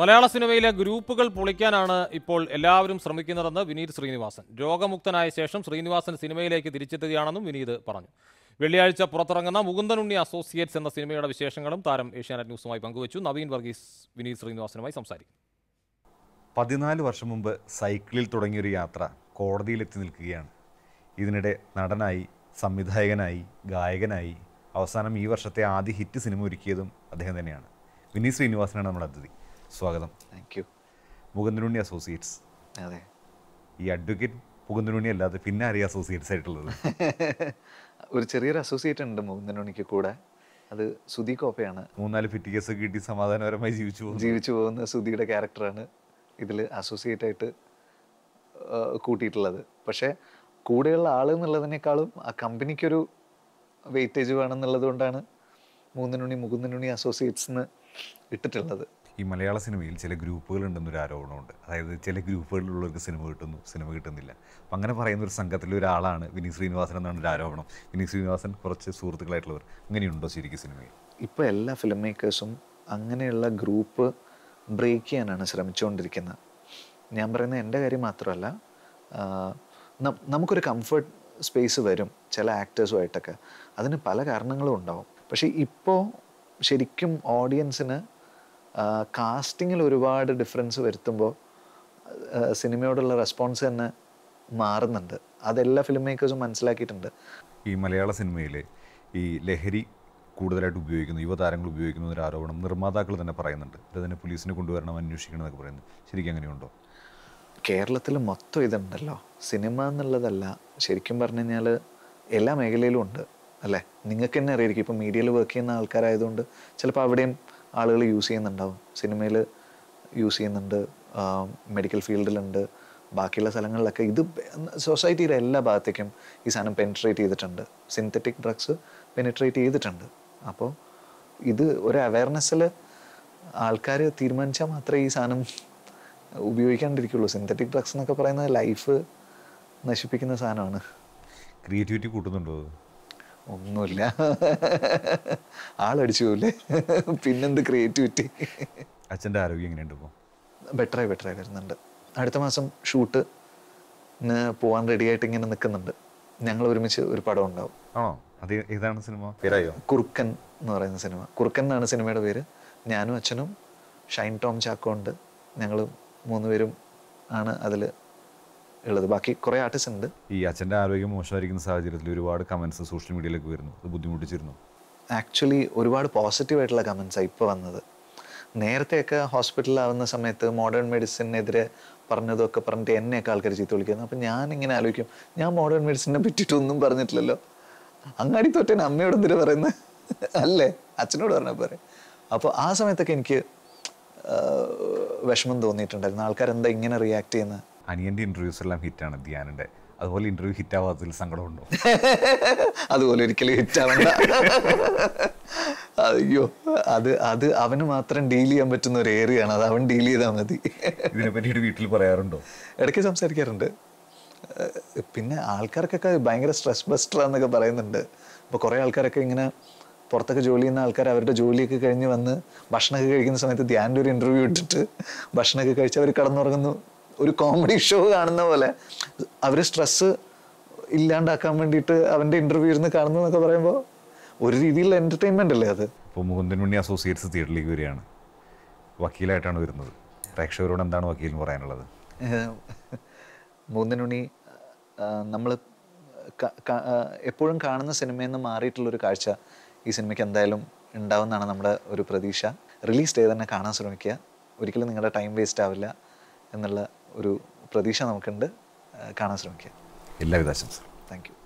മലയാള സിനിമയിലെ ഗ്രൂപ്പുകൾ പൊളിക്കാനാണ് ഇപ്പോൾ എല്ലാവരും ശ്രമിക്കുന്നതെന്ന് വിനീത് ശ്രീനിവാസൻ രോഗമുക്തനായ ശേഷം ശ്രീനിവാസൻ സിനിമയിലേക്ക് തിരിച്ചെത്തുകയാണെന്നും വിനീത് പറഞ്ഞു വെള്ളിയാഴ്ച പുറത്തിറങ്ങുന്ന മുകുന്ദൻ ഉണ്ണി അസോസിയേറ്റ്സ് എന്ന സിനിമയുടെ വിശേഷങ്ങളും താരം ഏഷ്യാനെറ്റ് ന്യൂസുമായി പങ്കുവച്ചു നവീൻ വർഗീസ് വിനീത് ശ്രീനിവാസനുമായി സംസാരിക്കും പതിനാല് വർഷം മുമ്പ് സൈക്കിളിൽ തുടങ്ങിയൊരു യാത്ര കോടതിയിലെത്തി നിൽക്കുകയാണ് ഇതിനിടെ നടനായി സംവിധായകനായി ഗായകനായി അവസാനം ഈ വർഷത്തെ ആദ്യ ഹിറ്റ് സിനിമ ഒരുക്കിയതും അദ്ദേഹം തന്നെയാണ് വിനീത് ശ്രീനിവാസനാണ് നമ്മുടെ അതിഥി സ്വാഗതം താങ്ക് യു മുകുന്ദനുണ്ണി അസോസിയേറ്റ്സ് അതെ ഈ അഡ്വക്കേറ്റ് മുകുന്ദനുണ്ണി അല്ലാതെ പിന്നെ അറിയ അസോസിയേറ്റ്സ് ആയിട്ടുള്ളത് ഒരു ചെറിയൊരു അസോസിയേറ്റ് ഉണ്ട് മുകുന്ദനുണ്ണിക്ക് കൂടെ അത് സുധി കോപ്പയാണ് മൂന്നാല് ഫിറ്റ് കേസ് കിട്ടി സമാധാനപരമായി ജീവിച്ചു പോകുന്നു ജീവിച്ചു പോകുന്ന സുധിയുടെ ക്യാരക്ടറാണ് ഇതിൽ അസോസിയേറ്റ് ആയിട്ട് കൂട്ടിയിട്ടുള്ളത് പക്ഷേ കൂടെയുള്ള ആൾ എന്നുള്ളതിനേക്കാളും ആ കമ്പനിക്കൊരു വെയിറ്റേജ് വേണം എന്നുള്ളത് കൊണ്ടാണ് മൂന്നിനുണി അസോസിയേറ്റ്സ് എന്ന് ഇട്ടിട്ടുള്ളത് ഈ മലയാള സിനിമയിൽ ചില ഗ്രൂപ്പുകൾ ഉണ്ടെന്നൊരു ആരോപണമുണ്ട് അതായത് ചില ഗ്രൂപ്പുകളിലുള്ളവർക്ക് സിനിമ കിട്ടുന്നു സിനിമ കിട്ടുന്നില്ല അപ്പം അങ്ങനെ പറയുന്ന ഒരു സംഘത്തിലെ ഒരാളാണ് വിനീത് ശ്രീനിവാസൻ എന്നാണ് ഒരു ആരോപണം വിനീത് ശ്രീനിവാസൻ കുറച്ച് സുഹൃത്തുക്കളായിട്ടുള്ളവർ അങ്ങനെയുണ്ടോ ശരിക്കും സിനിമയിൽ ഇപ്പോൾ എല്ലാ ഫിലിം മേക്കേഴ്സും അങ്ങനെയുള്ള ഗ്രൂപ്പ് ബ്രേക്ക് ചെയ്യാനാണ് ശ്രമിച്ചുകൊണ്ടിരിക്കുന്നത് ഞാൻ പറയുന്നത് എൻ്റെ കാര്യം മാത്രമല്ല നമുക്കൊരു കംഫർട്ട് സ്പേസ് വരും ചില ആക്ടേഴ്സുമായിട്ടൊക്കെ അതിന് പല കാരണങ്ങളും ഉണ്ടാവും പക്ഷേ ഇപ്പോൾ ശരിക്കും ഓഡിയൻസിന് കാസ്റ്റിങ്ങിൽ ഒരുപാട് ഡിഫറൻസ് വരുത്തുമ്പോൾ സിനിമയോടുള്ള റെസ്പോൺസ് തന്നെ മാറുന്നുണ്ട് അതെല്ലാ ഫിലിം മേക്കേഴ്സും മനസ്സിലാക്കിയിട്ടുണ്ട് ഈ മലയാള സിനിമയിൽ ഈ ലഹരി കൂടുതലായിട്ട് ഉപയോഗിക്കുന്നു യുവതാരങ്ങൾ ഉപയോഗിക്കുന്ന ഒരു ആരോപണം നിർമ്മാതാക്കൾ തന്നെ പറയുന്നുണ്ട് ഇത് തന്നെ പോലീസിനെ കൊണ്ടുവരണം അന്വേഷിക്കണം എന്നൊക്കെ പറയുന്നു ശരിക്കും അങ്ങനെയുണ്ടോ കേരളത്തിൽ മൊത്തം ഇതുണ്ടല്ലോ സിനിമ എന്നുള്ളതല്ല ശരിക്കും പറഞ്ഞു കഴിഞ്ഞാൽ എല്ലാ മേഖലയിലും ഉണ്ട് അല്ലേ നിങ്ങൾക്ക് തന്നെ അറിയായിരിക്കും ഇപ്പം മീഡിയയിൽ വർക്ക് ചെയ്യുന്ന ആൾക്കാരായതുകൊണ്ട് ചിലപ്പോൾ അവിടെയും ആളുകൾ യൂസ് ചെയ്യുന്നുണ്ടാവും സിനിമയിൽ യൂസ് ചെയ്യുന്നുണ്ട് മെഡിക്കൽ ഫീൽഡിലുണ്ട് ബാക്കിയുള്ള സ്ഥലങ്ങളിലൊക്കെ ഇത് സൊസൈറ്റിയുടെ എല്ലാ ഭാഗത്തേക്കും ഈ സാധനം പെനിട്രേറ്റ് ചെയ്തിട്ടുണ്ട് സിന്തറ്റിക് ഡ്രഗ്സ് പെനിട്രേറ്റ് ചെയ്തിട്ടുണ്ട് അപ്പോൾ ഇത് ഒരു അവയർനെസ്സിൽ ആൾക്കാർ തീരുമാനിച്ചാൽ മാത്രമേ ഈ സാധനം ഉപയോഗിക്കാണ്ടിരിക്കുള്ളൂ സിന്തറ്റിക് ഡ്രഗ്സ് എന്നൊക്കെ പറയുന്നത് ലൈഫ് നശിപ്പിക്കുന്ന സാധനമാണ് ക്രിയേറ്റിവിറ്റി കൂട്ടുന്നുണ്ടോ ഒന്നുമില്ല ആളടിച്ചു പോലേ പിന്നെന്ത് ക്രിയേറ്റിവിറ്റി അച്ഛൻ്റെ ആരോഗ്യം എങ്ങനെയുണ്ട് ഇപ്പോൾ ബെറ്ററായി ബെറ്ററായി വരുന്നുണ്ട് അടുത്ത മാസം ഷൂട്ട് പോവാൻ റെഡി ആയിട്ട് ഇങ്ങനെ നിൽക്കുന്നുണ്ട് ഞങ്ങൾ ഒരുമിച്ച് ഒരു പടം ഉണ്ടാവും ഏതാണ് സിനിമ പേരായോ കുറുക്കൻ എന്ന് പറയുന്ന സിനിമ കുറുക്കൻ എന്നാണ് സിനിമയുടെ പേര് ഞാനും അച്ഛനും ഷൈൻ ടോം ചാക്കോ ഉണ്ട് ഞങ്ങൾ മൂന്നുപേരും ആണ് അതിൽ ഉള്ളത് ബാക്കി കുറേ ആർട്ടിസ്റ്റ് ഉണ്ട് ഈ അച്ഛൻ്റെ ആരോഗ്യം മോശമായിരിക്കുന്ന സാഹചര്യത്തിൽ ഒരുപാട് കമൻസ് സോഷ്യൽ മീഡിയയിലേക്ക് വരുന്നു അത് ബുദ്ധിമുട്ടിച്ചിരുന്നു ആക്ച്വലി ഒരുപാട് പോസിറ്റീവ് ആയിട്ടുള്ള കമൻസാണ് ഇപ്പോൾ വന്നത് നേരത്തെയൊക്കെ ഹോസ്പിറ്റലിലാവുന്ന സമയത്ത് മോഡേൺ മെഡിസിനെതിരെ പറഞ്ഞതൊക്കെ പറഞ്ഞിട്ട് എന്നെയൊക്കെ ആൾക്കാർ ചീത്ത വിളിക്കുന്നത് അപ്പം ഞാൻ ഇങ്ങനെ ആലോചിക്കും ഞാൻ മോഡേൺ മെഡിസിനെ പറ്റിയിട്ടൊന്നും പറഞ്ഞിട്ടില്ലല്ലോ അങ്ങാടി തൊട്ടേന് അമ്മയോട് എന്തിനാ പറയുന്നത് അല്ലേ അച്ഛനോട് പറഞ്ഞാൽ പോരെ അപ്പോൾ ആ സമയത്തൊക്കെ എനിക്ക് വിഷമം തോന്നിയിട്ടുണ്ടായിരുന്നു ആൾക്കാരെന്താ ഇങ്ങനെ റിയാക്ട് ചെയ്യുന്നത് അനിയന്റെ ഇൻ്റർവ്യൂസ് എല്ലാം ഹിറ്റാണ് ധ്യാനിൻ്റെ അതുപോലെ ഇൻ്റർവ്യൂ ഹിറ്റാവാത്തതിൽ സങ്കടമുണ്ടോ അതുപോലെ ഒരിക്കലും ഹിറ്റാവണ്ട അയ്യോ അത് അത് അവന് മാത്രം ഡീൽ ചെയ്യാൻ പറ്റുന്ന ഒരു ഏറിയാണ് അത് അവൻ ഡീൽ ചെയ്താൽ മതി ഇതിനെപ്പറ്റിയിട്ട് വീട്ടിൽ പറയാറുണ്ടോ ഇടയ്ക്ക് സംസാരിക്കാറുണ്ട് പിന്നെ ആൾക്കാർക്കൊക്കെ ഭയങ്കര സ്ട്രെസ് ബസ്റ്റർ എന്നൊക്കെ പറയുന്നുണ്ട് അപ്പോൾ കുറേ ആൾക്കാരൊക്കെ ഇങ്ങനെ പുറത്തൊക്കെ ജോലി ചെയ്യുന്ന ആൾക്കാർ അവരുടെ ജോലിയൊക്കെ കഴിഞ്ഞ് വന്ന് ഭക്ഷണമൊക്കെ കഴിക്കുന്ന സമയത്ത് ധ്യാൻ്റെ ഒരു ഇൻ്റർവ്യൂ ഇട്ടിട്ട് ഭക്ഷണമൊക്കെ കഴിച്ച് അവർ കടന്നുറങ്ങുന്നു ഒരു കോമഡി ഷോ കാണുന്ന പോലെ അവർ സ്ട്രെസ് ഇല്ലാണ്ടാക്കാൻ വേണ്ടിയിട്ട് അവൻ്റെ ഇൻ്റർവ്യൂ ഇരുന്ന് കാണുന്നു എന്നൊക്കെ പറയുമ്പോൾ ഒരു രീതിയിൽ എൻ്റർടൈൻമെൻ്റ് അല്ലേ അത് ഇപ്പോൾ മുകുന്ദൻ അസോസിയേറ്റ്സ് തിയേറ്ററിലേക്ക് വരികയാണ് വക്കീലായിട്ടാണ് വരുന്നത് പ്രേക്ഷകരോട് എന്താണ് വക്കീലിന് പറയാനുള്ളത് മുകുന്ദൻ നമ്മൾ എപ്പോഴും കാണുന്ന സിനിമയെന്ന് മാറിയിട്ടുള്ളൊരു കാഴ്ച ഈ സിനിമയ്ക്ക് എന്തായാലും ഉണ്ടാവുമെന്നാണ് നമ്മുടെ ഒരു പ്രതീക്ഷ റിലീസ് ഡേ തന്നെ കാണാൻ ശ്രമിക്കുക ഒരിക്കലും നിങ്ങളുടെ ടൈം വേസ്റ്റ് ആവില്ല എന്നുള്ള ഒരു പ്രതീക്ഷ നമുക്കുണ്ട് കാണാൻ ശ്രമിക്കുക എല്ലാവിധ ആശംസകളും താങ്ക് യു